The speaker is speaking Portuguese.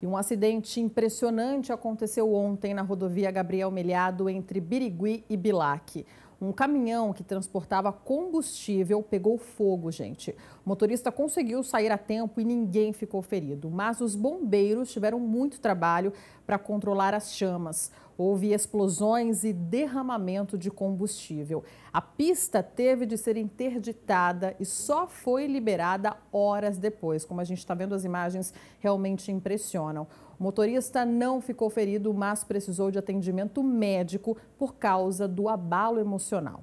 E um acidente impressionante aconteceu ontem na rodovia Gabriel Melhado entre Birigui e Bilac. Um caminhão que transportava combustível pegou fogo, gente. O motorista conseguiu sair a tempo e ninguém ficou ferido, mas os bombeiros tiveram muito trabalho para controlar as chamas. Houve explosões e derramamento de combustível. A pista teve de ser interditada e só foi liberada horas depois. Como a gente está vendo, as imagens realmente impressionam. O motorista não ficou ferido, mas precisou de atendimento médico por causa do abalo emocional.